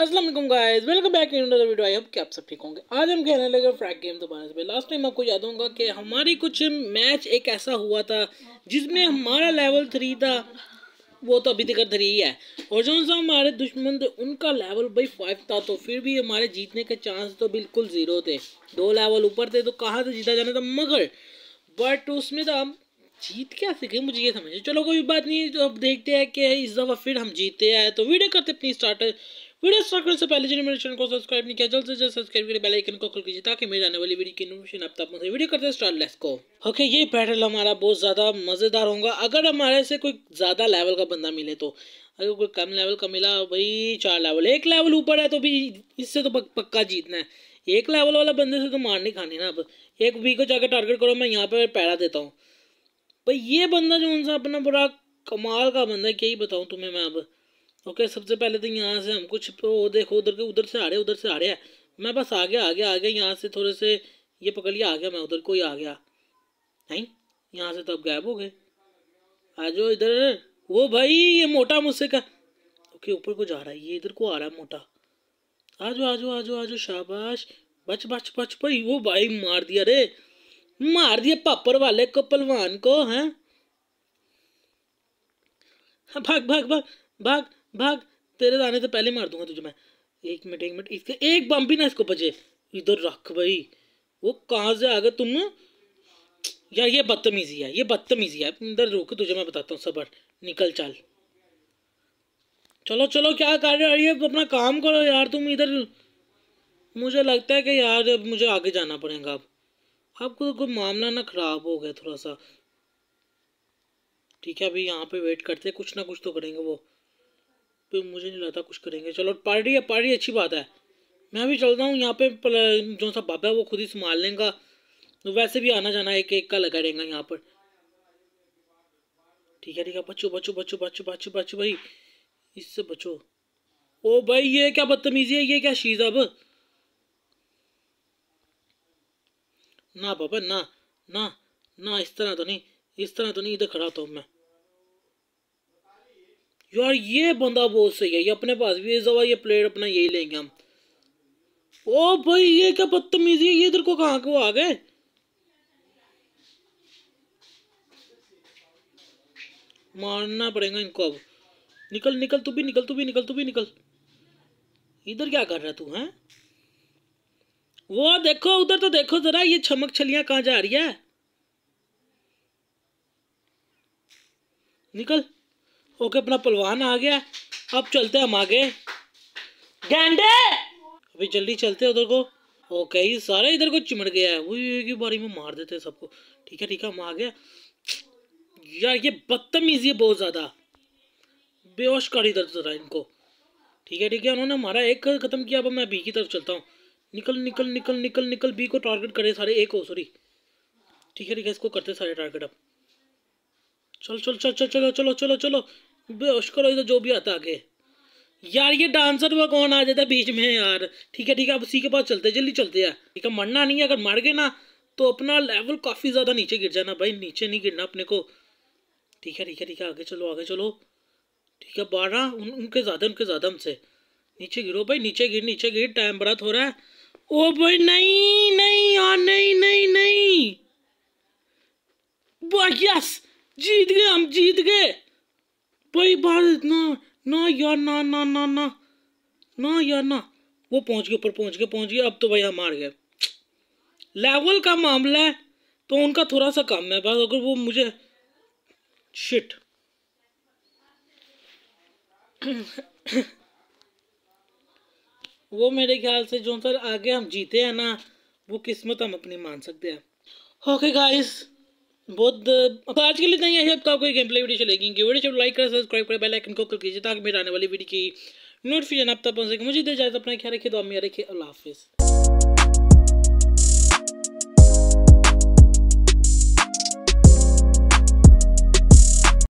Aslam guys welcome back in video I hope कि आप सब ठीक होंगे आज हम कहने लगे फ्रैग गेम दोबारा से लास्ट टाइम आपको याद होगा कि हमारी कुछ मैच एक ऐसा हुआ था जिसमें हमारा लेवल थ्री था वो तो अभी तक थ्री ही है और जो सा हमारे दुश्मन थे उनका लेवल भाई फाइव था तो फिर भी हमारे जीतने के चांस तो बिल्कुल ज़ीरो थे दो लेवल ऊपर थे तो कहाँ से जीता जाना था मगर बट उसमें तो हम जीत क्या सीखे मुझे ये समझे चलो कोई बात नहीं तो अब देखते हैं कि इस दफ़ा फिर हम जीते हैं तो वीडियो करते अपनी स्टार्टर वीडियो स्टार्ट करने से पहले जिन्हें मेरे चैनल को सब्सक्राइब नहीं किया जल्द से जल्द सब्सक्राइब करें बेल आइकन को क्लिक कीजिए ताकि मेरे आने वाली वीडियो की नोटिफिकेशन आप तक पहुंचे वीडियो करते हैं स्टार्ट लेट्स को ओके ये बैटल हमारा बहुत ज़्यादा मज़ेदार होगा अगर हमारे से कोई ज़्यादा लेवल का बंदा मिले तो अगर कोई कम लेवल का मिला भाई चार लेवल एक लेवल ऊपर है तो भी इससे तो पक्का जीतना है एक लेवल वाला बंदे से तो मार नहीं खानी ना अब एक वी को जाकर टारगेट करो मैं यहाँ पर पैरा देता हूँ भाई ये बंदा जो उनसे अपना बुरा कमाल का बंदा है क्या ही बताऊँ तुम्हें मैं अब ओके सबसे पहले तो यहाँ से हम कुछ तो वो देखो उधर के उधर से आ रहे उधर से आ रहे हैं मैं बस आ गया आ गया आ गया यहाँ से थोड़े से ये पकड़ लिया आ गया मैं उधर को ही आ गया नहीं यहाँ से तो अब गायब हो गए आ जाओ इधर वो भाई ये मोटा मुझसे का ओके ऊपर को जा रहा है ये इधर को आ रहा है मोटा आ जाओ आ जाओ आ जाओ आ जाओ शाबाश बच बच बच भाई वो भाई मार दिया रे मार दिया पापर वाले को पलवान को हैं भाग भाग भाग भाग भाग तेरे आने से तो पहले मार दूंगा तुझे मैं एक मिनट एक मिनट इसके एक बम भी ना इसको बजे इधर रख भाई वो कहाँ से आ गए तुम या ये बदतमीजी है ये बदतमीजी है इधर रोक तुझे मैं बताता हूँ सबर निकल चल चलो चलो क्या कर रहे हो अपना काम करो यार तुम इधर मुझे लगता है कि यार अब मुझे आगे जाना पड़ेगा अब आपको तो कोई मामला ना ख़राब हो गया थोड़ा सा ठीक है अभी यहाँ पे वेट करते हैं कुछ ना कुछ तो करेंगे वो पे मुझे नहीं लगता कुछ करेंगे चलो पार्टी है पार्टी अच्छी बात है मैं भी चलता हूँ यहाँ पे जो सा बाबा है वो खुद ही संभाल लेगा तो वैसे भी आना जाना एक एक का लगा रहेगा यहाँ पर ठीक है ठीक है बच्चो बच्चो बच्चो बच्चो बच्चो बच्चो भाई इससे बचो ओ भाई ये क्या बदतमीजी है ये क्या चीज़ अब ना पापा ना ना ना इस तरह तो नहीं इस तरह तो नहीं इधर खड़ा था मैं यार ये बंदा बहुत सही है ये अपने पास भी इस दवा ये प्लेयर अपना यही लेंगे हम ओ भाई ये क्या बदतमीजी है ये इधर को कहा को आ गए मारना पड़ेगा इनको अब निकल निकल तू भी निकल तू भी निकल तू भी निकल इधर क्या कर रहा तू है वो देखो उधर तो देखो जरा ये चमक छलियां कहा जा रही है निकल ओके अपना पलवान आ गया अब चलते हम आगे गेंडे अभी जल्दी चलते उधर को ओके ये सारे इधर को चिमट गया है वही की बारी में मार देते हैं सबको ठीक है ठीक है हम आ गया यार ये बदतमीजी है बहुत ज़्यादा बेहोश कर इधर जरा इनको ठीक है ठीक है उन्होंने हमारा एक ख़त्म किया अब मैं बी की तरफ चलता हूँ निकल निकल निकल निकल निकल बी को टारगेट करे सारे एक हो सॉरी ठीक है ठीक है इसको करते सारे टारगेट अब चल चल चल चल चलो चलो चलो चलो बेहोश करो इधर जो भी आता आगे यार ये डांसर वो कौन आ जाता है बीच में यार ठीक है ठीक है अब उसी के पास चलते जल्दी चलते हैं ठीक है मरना नहीं है अगर मर गए ना तो अपना लेवल काफ़ी ज़्यादा नीचे गिर जाना भाई नीचे नहीं गिरना अपने को ठीक है ठीक है ठीक है आगे चलो आगे चलो ठीक है बारह उन, उनके ज़्यादा उनके ज़्यादा हमसे नीचे गिरो भाई नीचे गिर नीचे गिर टाइम बरात हो रहा है ओ भाई नहीं नहीं आ नहीं नहीं नहीं यस जीत गए हम जीत गए भाई भारत ना ना यार ना ना ना ना ना यार ना वो पहुंच गए ऊपर पहुंच गए पहुंच गए अब तो भाई हम हार गए लेवल का मामला है तो उनका थोड़ा सा कम है बस अगर वो मुझे शिट वो मेरे ख्याल से जो सर आगे हम जीते हैं ना वो किस्मत हम अपनी मान सकते हैं ओके गाइस बहुत अब आज के लिए नहीं तो है आपका कोई गेम प्ले वीडियो चलेगी कि वीडियो लाइक करें सब्सक्राइब करें बेल आइकन को क्लिक कीजिए ताकि मेरे आने वाली वीडियो की नोटिफिकेशन आप तक पहुँच सके मुझे दे जाए तो अपना ख्याल रखिए तो अम्मी रखिए अल्लाह हाफिज़